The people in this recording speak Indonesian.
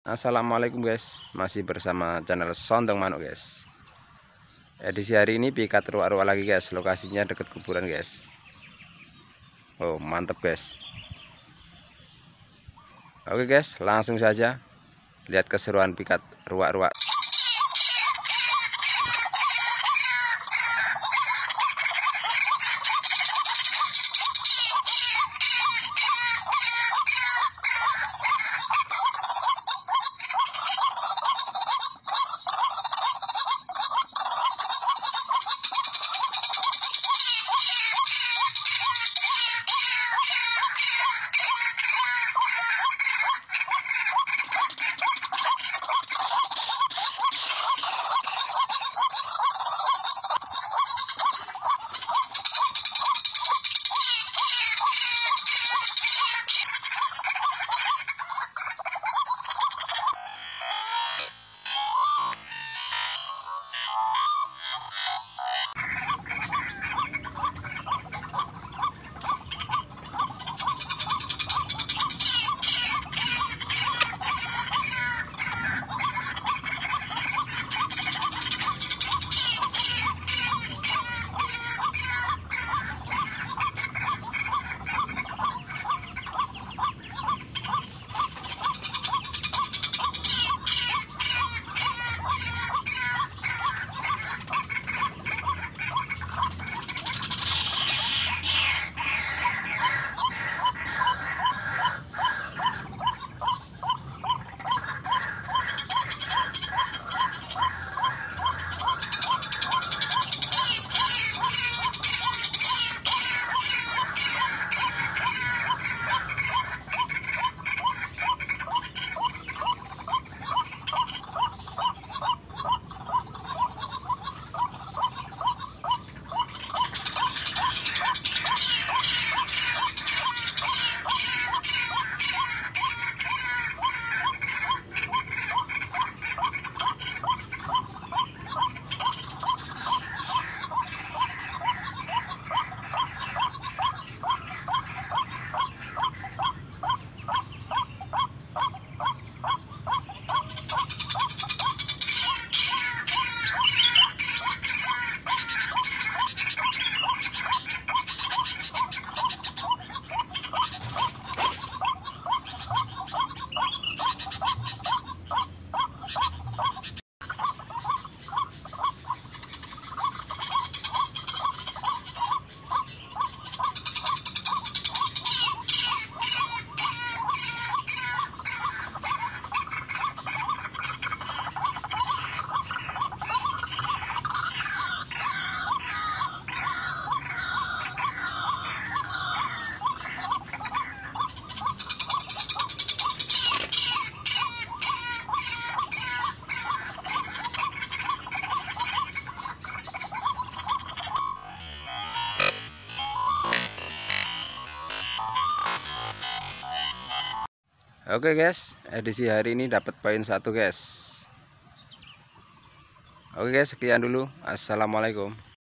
Assalamualaikum guys masih bersama channel Sondong Manuk guys edisi hari ini pikat ruak-ruak lagi guys lokasinya dekat kuburan guys Oh mantep guys Oke guys langsung saja lihat keseruan pikat ruak-ruak Oke guys, edisi hari ini dapat poin satu guys. Oke guys, sekian dulu. Assalamualaikum.